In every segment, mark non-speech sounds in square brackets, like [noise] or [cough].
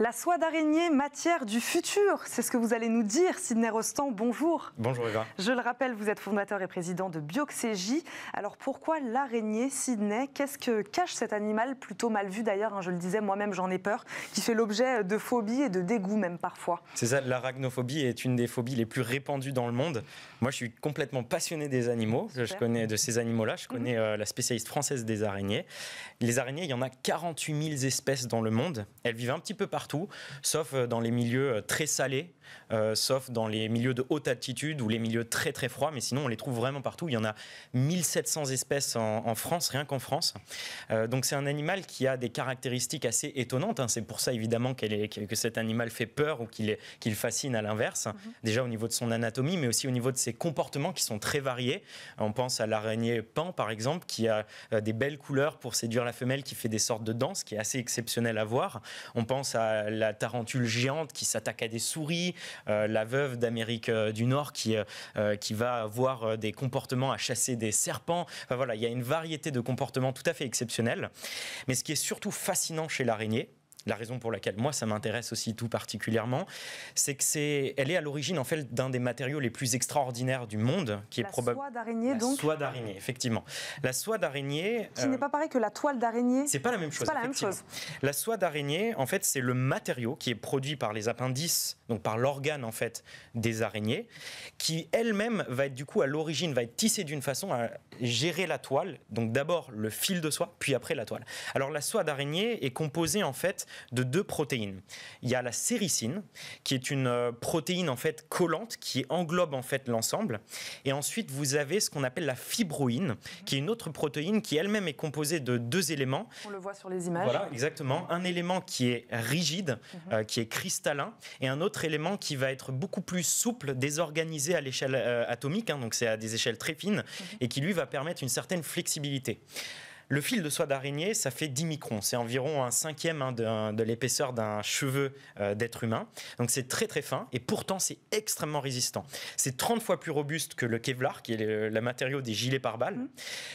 La soie d'araignée, matière du futur, c'est ce que vous allez nous dire. Sidney Rostand, bonjour. Bonjour Eva. Je le rappelle, vous êtes fondateur et président de Bioxégie. Alors pourquoi l'araignée, Sidney Qu'est-ce que cache cet animal, plutôt mal vu d'ailleurs, hein, je le disais moi-même, j'en ai peur, qui fait l'objet de phobies et de dégoûts même parfois C'est ça, l'arachnophobie est une des phobies les plus répandues dans le monde. Moi je suis complètement passionné des animaux, je connais de ces animaux-là, je mhm. connais euh, la spécialiste française des araignées. Les araignées, il y en a 48 000 espèces dans le monde, elles vivent un petit peu partout sauf euh, dans les milieux euh, très salés, euh, sauf dans les milieux de haute altitude ou les milieux très très froids, mais sinon on les trouve vraiment partout. Il y en a 1700 espèces en, France, rien qu'en France. donc c'est un animal qui a des caractéristiques assez étonnantes. Hein. C'est pour ça évidemment qu'elle est, que cet animal fait peur ou qu'il fascine à l'inverse, mhm. déjà au niveau de son anatomie, mais aussi au niveau de ses comportements qui sont très variés. On pense à l'araignée pan par exemple, qui a des belles couleurs pour séduire la femelle, qui fait des sortes de danses, qui est assez exceptionnelle à voir. On pense à la, tarentule géante qui s'attaque à des souris, euh, la veuve d'Amérique euh, du Nord qui, euh, qui va avoir des comportements à chasser des serpents. voilà, il y a une variété de comportements tout à fait exceptionnels. Mais ce qui est surtout fascinant chez l'araignée, la raison pour laquelle moi ça m'intéresse aussi tout particulièrement, c'est que c'est, elle est à l'origine en fait d'un des matériaux les plus extraordinaires du monde, qui est probablement soie d'araignée donc. Soie d'araignée, effectivement. La soie d'araignée. Ce n'est euh, pas pareil que la toile d'araignée. C'est pas la même chose. Pas la même chose. La soie d'araignée, en fait, c'est le matériau qui est produit par les appendices, donc par l'organe en fait des araignées, qui elle-même va être du coup à l'origine va être tissée d'une façon à gérer la toile. Donc d'abord le fil de soie, puis après la toile. Alors la soie d'araignée est composée en fait de deux protéines. Il y a la séricine, qui est une euh, protéine en fait collante qui englobe en fait l'ensemble. Et ensuite, vous avez ce qu'on appelle la fibroïne, qui est une autre protéine qui elle-même est composée de deux éléments. On le voit sur les images. Voilà, exactement. Un élément qui est rigide, mhm. euh, qui est cristallin, et un autre élément qui va être beaucoup plus souple, désorganisé à l'échelle euh, atomique, hein. donc c'est à des échelles très fines, mhm. et qui lui va permettre une certaine flexibilité. Le fil de soie d'araignée, ça fait 10 microns. C'est environ un cinquième hein, de, l'épaisseur d'un cheveu euh, d'être humain. Donc c'est très très fin et pourtant c'est extrêmement résistant. C'est 30 fois plus robuste que le Kevlar, qui est le, matériau des gilets pare-balles. Mmh.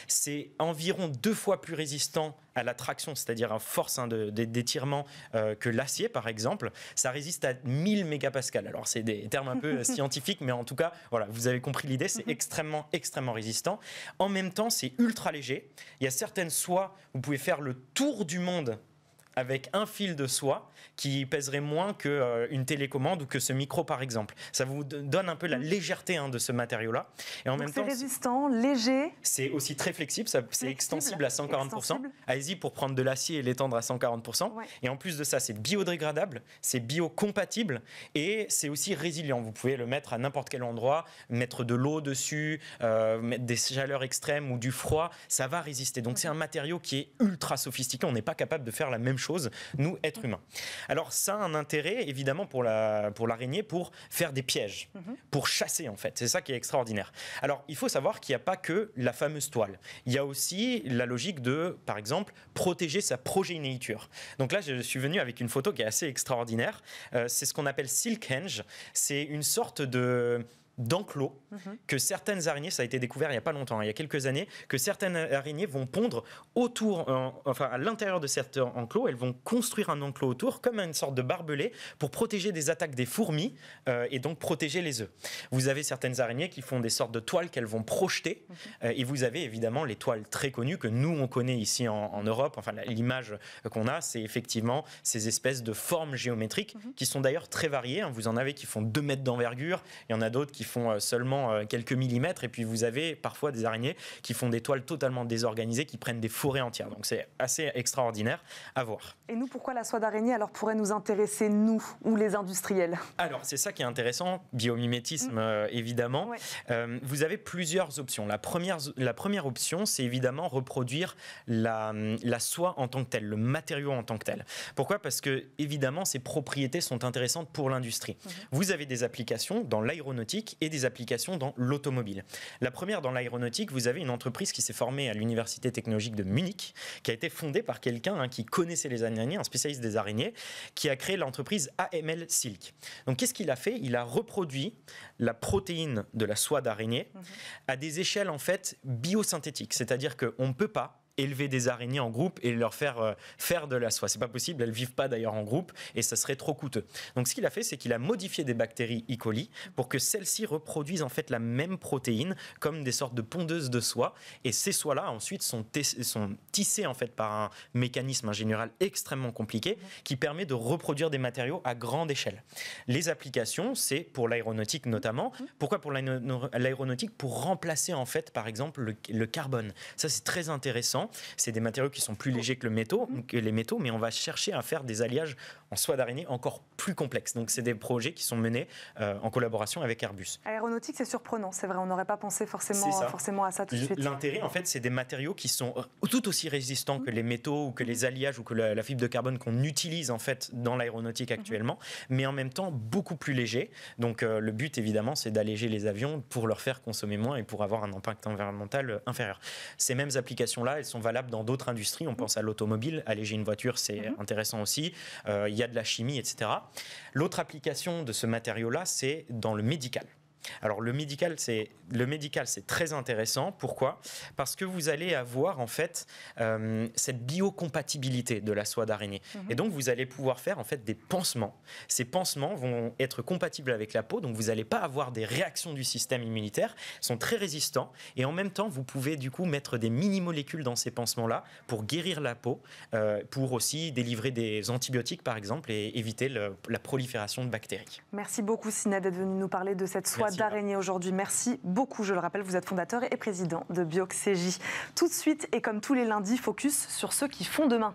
C'est environ deux fois plus résistant à la c'est-à-dire à force hein, d'étirement euh, que l'acier, par exemple, ça résiste à 1000 mégapascales. Alors, c'est des termes un peu euh, [laughs] scientifiques, mais en tout cas, voilà, vous avez compris l'idée, c'est mhm. extrêmement, extrêmement résistant. En même temps, c'est ultra léger. Il y a certaines soies, vous pouvez faire le tour du monde avec un fil de soie qui pèserait moins qu'une euh, une télécommande ou que ce micro, par exemple. Ça vous donne un peu la mm. légèreté hein, de ce matériau-là. Et en même temps, c'est résistant, léger. C'est aussi très flexible, c'est extensible à 140%. allez pour prendre de l'acier et l'étendre à 140%. Et en plus de ça, c'est biodégradable, c'est biocompatible et c'est aussi résilient. Vous pouvez le mettre à n'importe quel endroit, mettre de l'eau dessus, euh, mettre des chaleurs extrêmes ou du froid, ça va résister. Donc c'est un matériau qui est ultra sophistiqué. On n'est pas capable de faire la même chose nous, êtres humains. Alors ça a un intérêt, évidemment, pour l'araignée, la, pour, pour faire des pièges, mhm. pour chasser, en fait. C'est ça qui est extraordinaire. Alors, il faut savoir qu'il n'y a pas que la fameuse toile. Il y a aussi la logique de, par exemple, protéger sa progéniture. Donc là, je suis venu avec une photo qui est assez extraordinaire. Euh, c'est ce qu'on appelle silk C'est une sorte de d'enclos mhm. que certaines araignées, ça a été découvert il n'y a pas longtemps, hein, il y a quelques années, que certaines araignées vont pondre autour, enfin à l'intérieur de certains enclos, elles vont construire un enclos autour comme une sorte de barbelé pour protéger des attaques des fourmis euh, et donc protéger les œufs. Vous avez certaines araignées qui font des sortes de toiles qu'elles vont projeter mhm. euh, et vous avez évidemment les toiles très connues que nous on connaît ici en, Europe. Enfin l'image qu'on a, c'est effectivement ces espèces de formes géométriques mhm. qui sont d'ailleurs très variées. Hein. Vous en avez qui font 2 mètres d'envergure, il y en a d'autres qui font euh, seulement euh, quelques millimètres, et puis vous avez parfois des araignées qui font des toiles totalement désorganisées, qui prennent des forêts entières. Donc c'est assez extraordinaire à voir. Et nous, pourquoi la soie d'araignée alors pourrait nous intéresser, nous ou les industriels Alors c'est ça qui est intéressant, biomimétisme mm. euh, évidemment. vous avez plusieurs options. La première, la première option, c'est évidemment reproduire la, la soie en tant que telle, le matériau en tant que tel. Pourquoi Parce que évidemment, ces propriétés sont intéressantes pour l'industrie. Mm-hmm. Vous avez des applications dans l'aéronautique et des applications dans l'automobile. La première dans l'aéronautique, vous avez une entreprise qui s'est formée à l'université technologique de Munich, qui a été fondée par quelqu'un hein, qui connaissait les araignées, un spécialiste des araignées, qui a créé l'entreprise AML Silk. Donc qu'est-ce qu'il a fait Il a reproduit la protéine de la soie d'araignée mhm. à des échelles en fait biosynthétiques, c'est-à-dire qu'on ne peut pas élever des araignées en groupe et leur faire euh, faire de la soie. C'est pas possible, elles vivent pas d'ailleurs en groupe et ça serait trop coûteux. Donc ce qu'il a fait, c'est qu'il a modifié des bactéries E. coli pour que celles-ci reproduisent en fait la même protéine comme des sortes de pondeuses de soie et ces soies-là ensuite sont, sont tissées en fait par un mécanisme général extrêmement compliqué qui permet de reproduire des matériaux à grande échelle. Les applications, c'est pour l'aéronautique notamment. Mmh. Pourquoi pour l'aéronautique Pour remplacer en fait par exemple le carbone. Ça c'est très intéressant c'est des matériaux qui sont plus légers que, le métaux, mm. que les métaux, mais on va chercher à faire des alliages en soie d'araignée encore plus complexes. Donc, c'est des projets qui sont menés euh, en collaboration avec Airbus. Aéronautique, c'est surprenant, c'est vrai, on n'aurait pas pensé forcément, forcément à ça tout de suite. L'intérêt, en fait, c'est des matériaux qui sont euh, tout aussi résistants que mm. les métaux ou que les alliages ou que la, fibre de carbone qu'on utilise, en fait, dans l'aéronautique mm-hmm. actuellement, mais en même temps beaucoup plus légers. Donc, euh, le but, évidemment, c'est d'alléger les avions pour leur faire consommer moins et pour avoir un impact environnemental inférieur. Ces mêmes applications-là, elles sont valables dans d'autres industries. On mm. pense à l'automobile, alléger une voiture, c'est mm-hmm. intéressant aussi. Euh, il y a de la chimie, etc. L'autre application de ce matériau-là, c'est dans le médical. Alors le médical, c'est le médical, c'est très intéressant. Pourquoi Parce que vous allez avoir en fait euh, cette biocompatibilité de la soie d'araignée, mhm. et donc vous allez pouvoir faire en fait des pansements. Ces pansements vont être compatibles avec la peau, donc vous n'allez pas avoir des réactions du système immunitaire. Ils sont très résistants, et en même temps, vous pouvez du coup mettre des mini molécules dans ces pansements là pour guérir la peau, euh, pour aussi délivrer des antibiotiques par exemple et éviter la prolifération de bactéries. Merci beaucoup Sinad d'être venu nous parler de cette soie aujourd'hui. Merci beaucoup. Je le rappelle, vous êtes fondateur et président de Bioc-CJ. Tout de suite, et comme tous les lundis, focus sur ceux qui font demain.